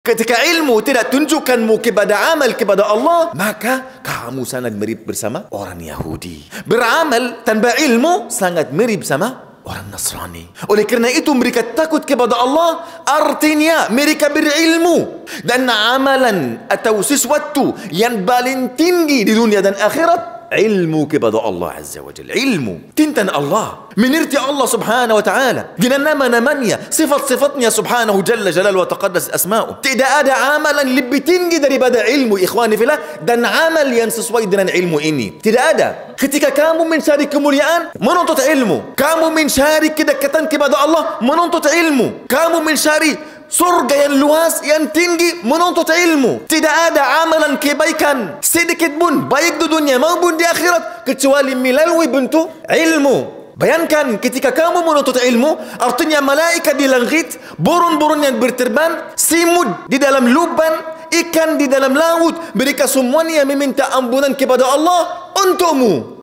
Ketika ilmu tidak tunjukkanmu kepada amal kepada Allah, maka kamu sangat mirip bersama orang Yahudi. Beramal tanpa ilmu sangat mirip sama orang Nasrani. Oleh karena itu mereka takut kepada Allah, artinya mereka berilmu. Dan amalan atau sesuatu yang paling tinggi di dunia dan akhirat علمه كبدا الله عز وجل علمه تنتن الله من ارتي الله سبحانه وتعالى جننا ما منيا صفة صفتنا سبحانه جل جلال وتقدس أسماؤه تدا أدا عملا لبتين جدري بدا علمه إخواني في الله دان عمل ينسسوي dengan ilmu ini tidak ada ketika kamu mencari kemuliaan menuntut ilmu kamu mencari kedekatan kepada Allah menuntut ilmu kamu mencari surga yang luas, yang tinggi menuntut ilmu. Tidak ada amalan kebaikan sedikit pun baik di dunia maupun di akhirat kecuali melalui bentuk ilmu. Bayangkan ketika kamu menuntut ilmu, artinya malaikat di langit, burung-burung yang berterbang, simud di dalam lubang, ikan di dalam laut, mereka semuanya meminta ampunan kepada Allah untukmu.